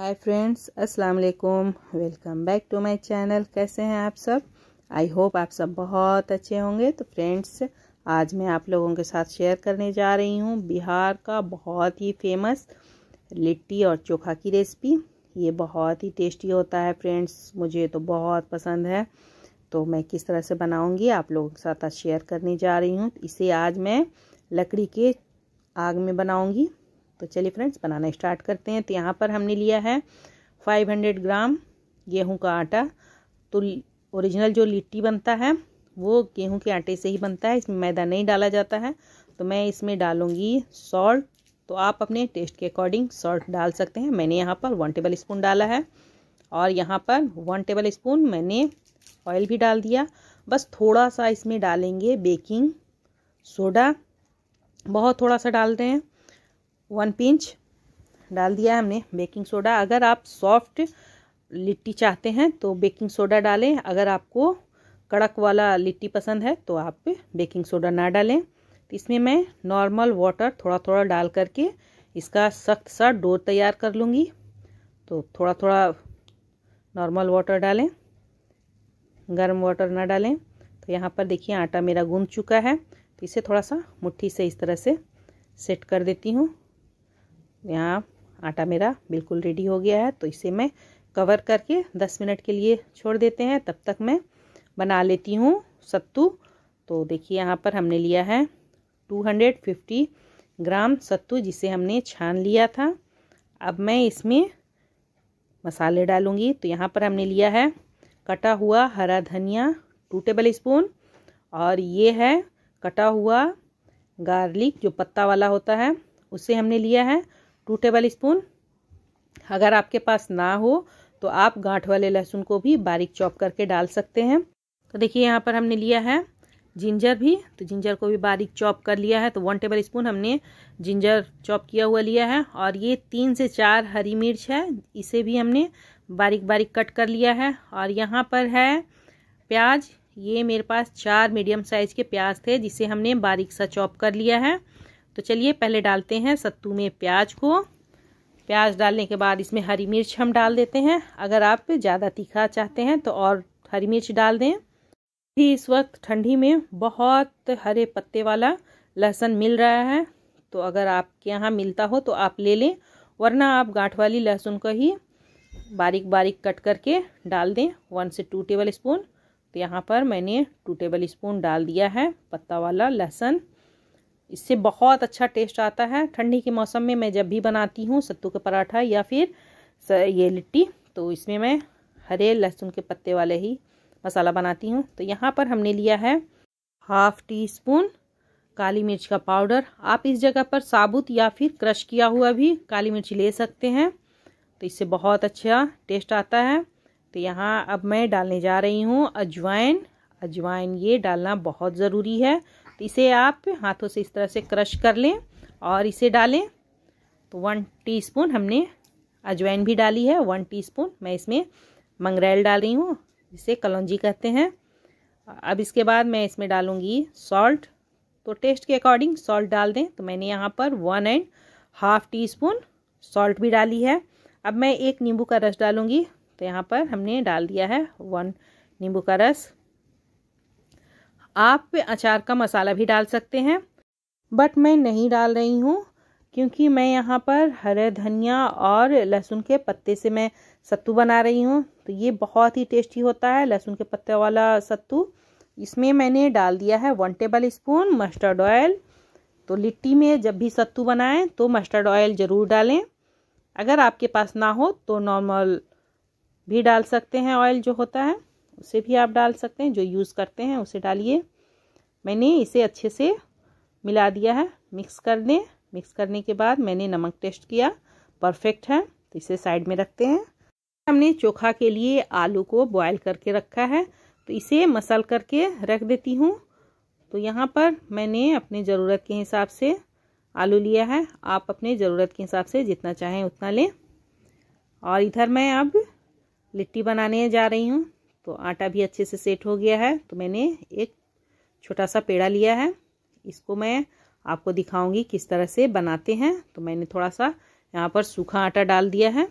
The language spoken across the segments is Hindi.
हाय फ्रेंड्स अस्सलाम वालेकुम welcome back to my channel कैसे हैं आप सब आई होप आप सब बहुत अच्छे होंगे तो फ्रेंड्स आज मैं आप लोगों के साथ शेयर करने जा रही हूँ बिहार का बहुत ही फेमस लिट्टी और चोखा की रेसिपी ये बहुत ही टेस्टी होता है फ्रेंड्स मुझे तो बहुत पसंद है तो मैं किस तरह से बनाऊँगी आप लोगों के साथ आज शेयर करने जा रही हूँ इसे आज मैं लकड़ी के आग में बनाऊँगी तो चलिए फ्रेंड्स बनाना स्टार्ट करते हैं तो यहाँ पर हमने लिया है फाइव हंड्रेड ग्राम गेहूँ का आटा तो ओरिजिनल जो लिट्टी बनता है वो गेहूँ के आटे से ही बनता है इसमें मैदा नहीं डाला जाता है तो मैं इसमें डालूँगी सॉल्ट तो आप अपने टेस्ट के अकॉर्डिंग सॉल्ट डाल सकते हैं मैंने यहाँ पर वन टेबल स्पून डाला है और यहाँ पर वन टेबल स्पून मैंने ऑयल भी डाल दिया बस थोड़ा सा इसमें डालेंगे बेकिंग सोडा बहुत थोड़ा सा डाल रहे हैं वन पिंच डाल दिया हमने बेकिंग सोडा अगर आप सॉफ्ट लिट्टी चाहते हैं तो बेकिंग सोडा डालें अगर आपको कड़क वाला लिट्टी पसंद है तो आप बेकिंग सोडा ना डालें तो इसमें मैं नॉर्मल वाटर थोड़ा थोड़ा डाल करके इसका सख्त सा डो तैयार कर लूँगी तो थोड़ा थोड़ा नॉर्मल वाटर डालें गर्म वाटर ना डालें तो यहाँ पर देखिए आटा मेरा गूँध चुका है तो इसे थोड़ा सा मुट्ठी से इस तरह से सेट कर देती हूँ यहाँ आटा मेरा बिल्कुल रेडी हो गया है तो इसे मैं कवर करके 10 मिनट के लिए छोड़ देते हैं तब तक मैं बना लेती हूँ सत्तू तो देखिए यहाँ पर हमने लिया है 250 ग्राम सत्तू जिसे हमने छान लिया था अब मैं इसमें मसाले डालूँगी तो यहाँ पर हमने लिया है कटा हुआ हरा धनिया टू टेबल स्पून और ये है कटा हुआ गार्लिक जो पत्ता वाला होता है उसे हमने लिया है टू टेबल स्पून अगर आपके पास ना हो तो आप गांठ वाले लहसुन को भी बारीक चॉप करके डाल सकते हैं तो देखिए यहाँ पर हमने लिया है जिंजर भी तो जिंजर को भी बारीक चॉप कर लिया है तो वन टेबल स्पून हमने जिंजर चॉप किया हुआ लिया है और ये तीन से चार हरी मिर्च है इसे भी हमने बारीक बारीक कट कर लिया है और यहाँ पर है प्याज ये मेरे पास चार मीडियम साइज़ के प्याज थे जिसे हमने बारीक सा चॉप कर लिया है तो चलिए पहले डालते हैं सत्तू में प्याज को प्याज डालने के बाद इसमें हरी मिर्च हम डाल देते हैं अगर आप ज़्यादा तीखा चाहते हैं तो और हरी मिर्च डाल दें भी इस वक्त ठंडी में बहुत हरे पत्ते वाला लहसुन मिल रहा है तो अगर आपके यहाँ मिलता हो तो आप ले लें वरना आप गांठ वाली लहसुन को ही बारीक बारीक कट करके डाल दें वन से टू टेबल स्पून तो यहाँ पर मैंने टू टेबल स्पून डाल दिया है पत्ता वाला लहसुन इससे बहुत अच्छा टेस्ट आता है ठंडी के मौसम में मैं जब भी बनाती हूँ सत्तू का पराठा या फिर ये लिट्टी तो इसमें मैं हरे लहसुन के पत्ते वाले ही मसाला बनाती हूँ तो यहाँ पर हमने लिया है हाफ टी स्पून काली मिर्च का पाउडर आप इस जगह पर साबुत या फिर क्रश किया हुआ भी काली मिर्च ले सकते हैं तो इससे बहुत अच्छा टेस्ट आता है तो यहाँ अब मैं डालने जा रही हूँ अजवाइन अजवाइन ये डालना बहुत ज़रूरी है तो इसे आप हाथों से इस तरह से क्रश कर लें और इसे डालें तो वन टीस्पून हमने अजवाइन भी डाली है वन टीस्पून मैं इसमें मंगरेल डाल रही हूँ जिसे कलौजी कहते हैं अब इसके बाद मैं इसमें डालूँगी सॉल्ट तो टेस्ट के अकॉर्डिंग सॉल्ट डाल दें तो मैंने यहाँ पर one and half teaspoon salt भी डाली है अब मैं एक नींबू का रस डालूँगी तो यहाँ पर हमने डाल दिया है वन नींबू का रस आप अचार का मसाला भी डाल सकते हैं बट मैं नहीं डाल रही हूँ क्योंकि मैं यहाँ पर हरे धनिया और लहसुन के पत्ते से मैं सत्तू बना रही हूँ तो ये बहुत ही टेस्टी होता है लहसुन के पत्ते वाला सत्तू इसमें मैंने डाल दिया है one tablespoon mustard oil litti लिट्टी में जब भी सत्तू बनाएं तो मस्टर्ड ऑयल ज़रूर डालें अगर आपके पास ना हो तो नॉर्मल भी डाल सकते हैं ऑयल जो होता है उसे भी आप डाल सकते हैं जो यूज़ करते हैं उसे डालिए मैंने इसे अच्छे से मिला दिया है मिक्स कर दें मिक्स करने के बाद मैंने नमक टेस्ट किया परफेक्ट है तो इसे साइड में रखते हैं हमने चोखा के लिए आलू को बॉयल करके रखा है तो इसे मसल करके रख देती हूँ तो यहाँ पर मैंने अपने ज़रूरत के हिसाब से आलू लिया है आप अपने ज़रूरत के हिसाब से जितना चाहें उतना लें और इधर मैं अब लिट्टी बनाने जा रही हूँ तो आटा भी अच्छे से सेट हो गया है तो मैंने एक छोटा सा पेड़ा लिया है इसको मैं आपको दिखाऊंगी किस तरह से बनाते हैं तो मैंने थोड़ा सा यहाँ पर सूखा आटा डाल दिया है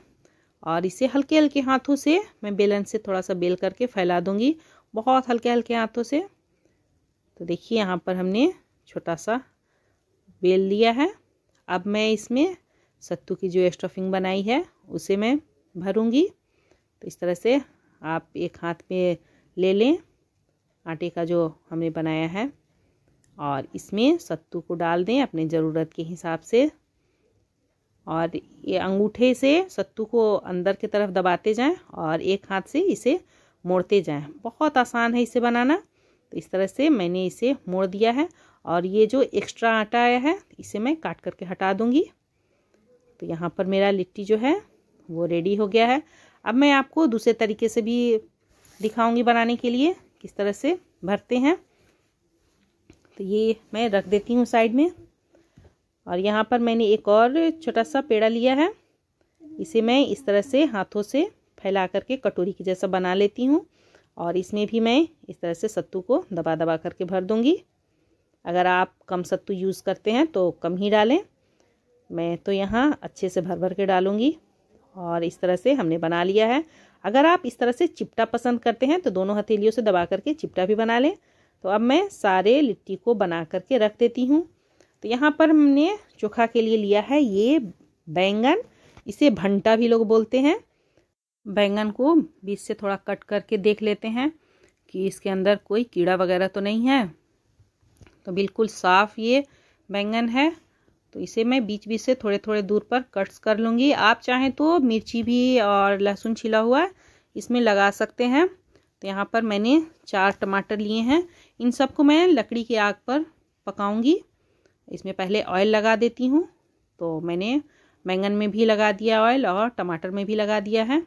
और इसे हल्के हल्के हाथों से मैं बेलन से थोड़ा सा बेल करके फैला दूंगी बहुत हल्के हल्के हाथों से तो देखिए यहाँ पर हमने छोटा सा बेल लिया है अब मैं इसमें सत्तू की जो स्टफिंग बनाई है उसे मैं भरूंगी तो इस तरह से आप एक हाथ में ले लें आटे का जो हमने बनाया है और इसमें सत्तू को डाल दें अपने ज़रूरत के हिसाब से और ये अंगूठे से सत्तू को अंदर की तरफ दबाते जाएं और एक हाथ से इसे मोड़ते जाएं बहुत आसान है इसे बनाना तो इस तरह से मैंने इसे मोड़ दिया है और ये जो एक्स्ट्रा आटा आया है इसे मैं काट करके हटा दूंगी तो यहाँ पर मेरा लिट्टी जो है वो रेडी हो गया है अब मैं आपको दूसरे तरीके से भी दिखाऊंगी बनाने के लिए किस तरह से भरते हैं तो ये मैं रख देती हूँ साइड में और यहाँ पर मैंने एक और छोटा सा पेड़ा लिया है इसे मैं इस तरह से हाथों से फैला करके कटोरी की जैसा बना लेती हूँ और इसमें भी मैं इस तरह से सत्तू को दबा दबा करके भर दूँगी अगर आप कम सत्तू यूज़ करते हैं तो कम ही डालें मैं तो यहाँ अच्छे से भर भर के डालूँगी और इस तरह से हमने बना लिया है अगर आप इस तरह से चिपटा पसंद करते हैं तो दोनों हथेलियों से दबा करके चिपटा भी बना लें तो अब मैं सारे लिट्टी को बना करके रख देती हूँ तो यहाँ पर हमने चोखा के लिए लिया है ये बैंगन इसे भंटा भी लोग बोलते हैं बैंगन को बीच से थोड़ा कट करके देख लेते हैं कि इसके अंदर कोई कीड़ा वगैरह तो नहीं है तो बिल्कुल साफ़ ये बैंगन है तो इसे मैं बीच बीच से थोड़े थोड़े दूर पर कट्स कर लूँगी आप चाहें तो मिर्ची भी और लहसुन छिला हुआ इसमें लगा सकते हैं तो यहाँ पर मैंने चार टमाटर लिए हैं इन सबको मैं लकड़ी की आग पर पकाऊंगी इसमें पहले ऑयल लगा देती हूँ तो मैंने बैंगन में भी लगा दिया ऑयल और टमाटर में भी लगा दिया है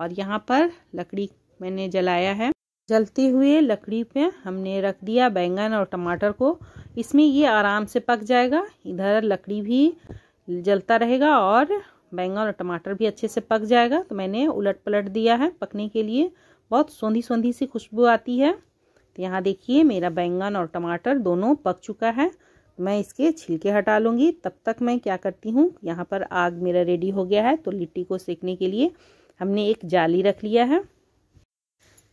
और यहाँ पर लकड़ी मैंने जलाया है जलते हुए लकड़ी पे हमने रख दिया बैंगन और टमाटर को इसमें ये आराम से पक जाएगा इधर लकड़ी भी जलता रहेगा और बैंगन और टमाटर भी अच्छे से पक जाएगा तो मैंने उलट पलट दिया है पकने के लिए बहुत सौंधी सौंधी सी खुशबू आती है तो यहाँ देखिए मेरा बैंगन और टमाटर दोनों पक चुका है मैं इसके छिलके हटा लूँगी तब तक मैं क्या करती हूँ यहाँ पर आग मेरा रेडी हो गया है तो लिट्टी को सेकने के लिए हमने एक जाली रख लिया है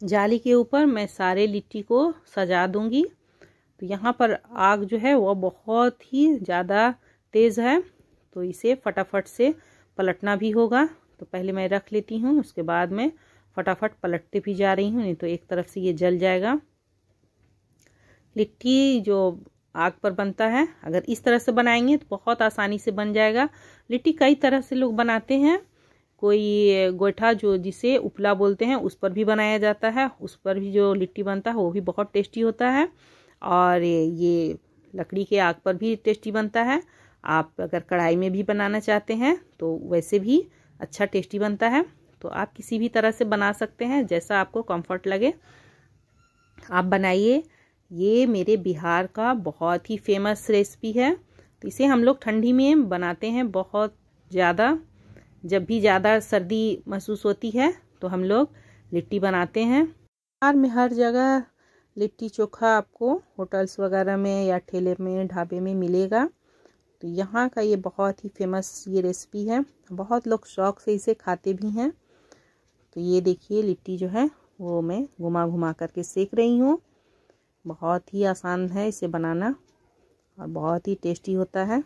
जाली के ऊपर मैं सारे लिट्टी को सजा दूंगी तो यहाँ पर आग जो है वह बहुत ही ज़्यादा तेज़ है तो इसे फटाफट से पलटना भी होगा तो पहले मैं रख लेती हूँ उसके बाद में फटाफट पलटते भी जा रही हूँ नहीं तो एक तरफ से ये जल जाएगा लिट्टी जो आग पर बनता है अगर इस तरह से बनाएंगे तो बहुत आसानी से बन जाएगा लिट्टी कई तरह से लोग बनाते हैं कोई गोठा जो जिसे उपला बोलते हैं उस पर भी बनाया जाता है उस पर भी जो लिट्टी बनता है वो भी बहुत टेस्टी होता है और ये लकड़ी के आग पर भी टेस्टी बनता है आप अगर कढ़ाई में भी बनाना चाहते हैं तो वैसे भी अच्छा टेस्टी बनता है तो आप किसी भी तरह से बना सकते हैं जैसा आपको कंफर्ट लगे आप बनाइए ये मेरे बिहार का बहुत ही फेमस रेसिपी है तो इसे हम लोग ठंडी में बनाते हैं बहुत ज़्यादा जब भी ज़्यादा सर्दी महसूस होती है तो हम लोग लिट्टी बनाते हैं बिहार में हर जगह लिट्टी चोखा आपको होटल्स वगैरह में या ठेले में ढाबे में मिलेगा तो यहाँ का ये बहुत ही फेमस ये रेसिपी है बहुत लोग शौक से इसे खाते भी हैं तो ये देखिए लिट्टी जो है वो मैं घुमा घुमा करके सेक रही हूँ बहुत ही आसान है इसे बनाना और बहुत ही टेस्टी होता है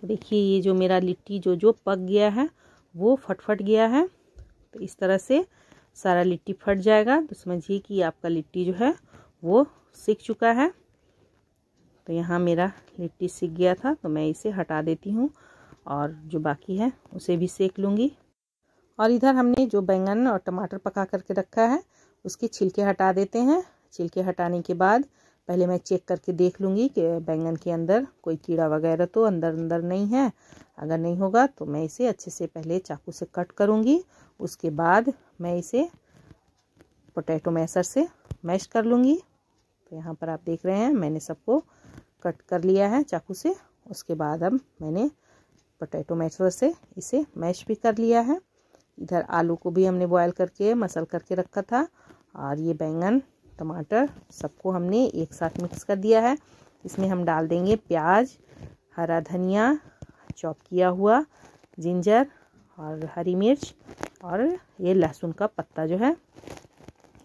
तो देखिए ये जो मेरा लिट्टी जो जो पक गया है वो फटफट गया है तो इस तरह से सारा लिट्टी फट जाएगा तो समझिए कि आपका लिट्टी जो है वो सीख चुका है तो यहाँ मेरा लिट्टी सीख गया था तो मैं इसे हटा देती हूँ और जो बाकी है उसे भी सेक लूँगी और इधर हमने जो बैंगन और टमाटर पका करके रखा है उसके छिलके हटा देते हैं छिलके हटाने के बाद पहले मैं चेक करके देख लूँगी कि बैंगन के अंदर कोई कीड़ा वगैरह तो अंदर अंदर नहीं है अगर नहीं होगा तो मैं इसे अच्छे से पहले चाकू से कट करूँगी उसके बाद मैं इसे पोटैटो मैसर से मैश कर लूँगी तो यहाँ पर आप देख रहे हैं मैंने सबको कट कर लिया है चाकू से उसके बाद अब मैंने पोटैटो मैसर से इसे मैश भी कर लिया है इधर आलू को भी हमने बॉयल करके मसल करके रखा था और ये बैंगन टमाटर सबको हमने एक साथ मिक्स कर दिया है इसमें हम डाल देंगे प्याज हरा धनिया चॉप किया हुआ जिंजर और हरी मिर्च और ये लहसुन का पत्ता जो है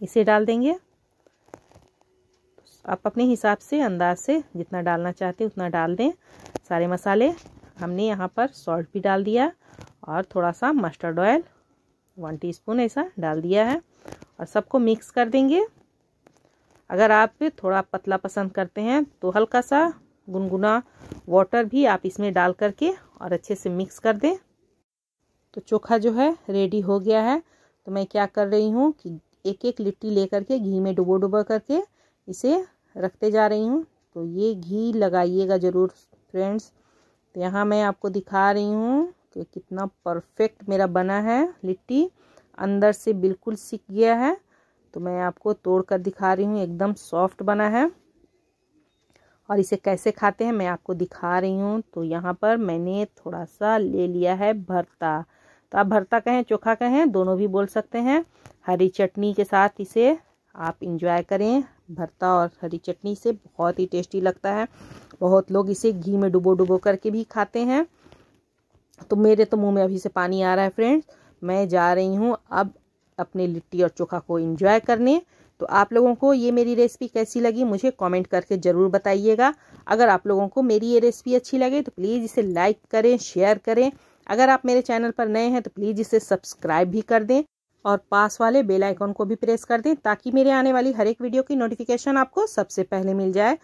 इसे डाल देंगे आप अपने हिसाब से अंदाज से जितना डालना चाहते हैं उतना डाल दें सारे मसाले हमने यहाँ पर सॉल्ट भी डाल दिया और थोड़ा सा मस्टर्ड ऑयल वन टीस्पून ऐसा डाल दिया है और सबको मिक्स कर देंगे अगर आप थोड़ा पतला पसंद करते हैं तो हल्का सा गुनगुना वाटर भी आप इसमें डाल करके और अच्छे से मिक्स कर दें तो चोखा जो है रेडी हो गया है तो मैं क्या कर रही हूँ कि एक एक लिट्टी लेकर के घी में डुबो डुबो करके इसे रखते जा रही हूँ तो ये घी लगाइएगा ज़रूर फ्रेंड्स तो यहाँ मैं आपको दिखा रही हूँ कि कितना परफेक्ट मेरा बना है लिट्टी अंदर से बिल्कुल सीख गया है तो मैं आपको तोड़ कर दिखा रही हूँ एकदम सॉफ्ट बना है और इसे कैसे खाते हैं मैं आपको दिखा रही हूँ तो यहाँ पर मैंने थोड़ा सा ले लिया है भरता तो आप भरता कहें चोखा कहें दोनों भी बोल सकते हैं हरी चटनी के साथ इसे आप इंजॉय करें भरता और हरी चटनी से बहुत ही टेस्टी लगता है बहुत लोग इसे घी में डुबो डुबो करके भी खाते हैं तो मेरे तो मुंह में अभी से पानी आ रहा है फ्रेंड्स मैं जा रही हूँ अब अपने लिट्टी और चोखा को इंजॉय करने तो आप लोगों को ये मेरी रेसिपी कैसी लगी मुझे कमेंट करके ज़रूर बताइएगा अगर आप लोगों को मेरी ये रेसिपी अच्छी लगे तो प्लीज़ इसे लाइक करें शेयर करें अगर आप मेरे चैनल पर नए हैं तो प्लीज़ इसे सब्सक्राइब भी कर दें और पास वाले बेल आइकॉन को भी प्रेस कर दें ताकि मेरे आने वाली हर एक वीडियो की नोटिफिकेशन आपको सबसे पहले मिल जाए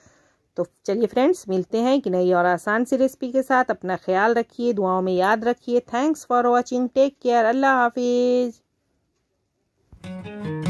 तो चलिए फ्रेंड्स मिलते हैं कि नई और आसान सी रेसिपी के साथ अपना ख्याल रखिए दुआओं में याद रखिए thanks for watching take care अल्लाह हाफिज़ Thank you.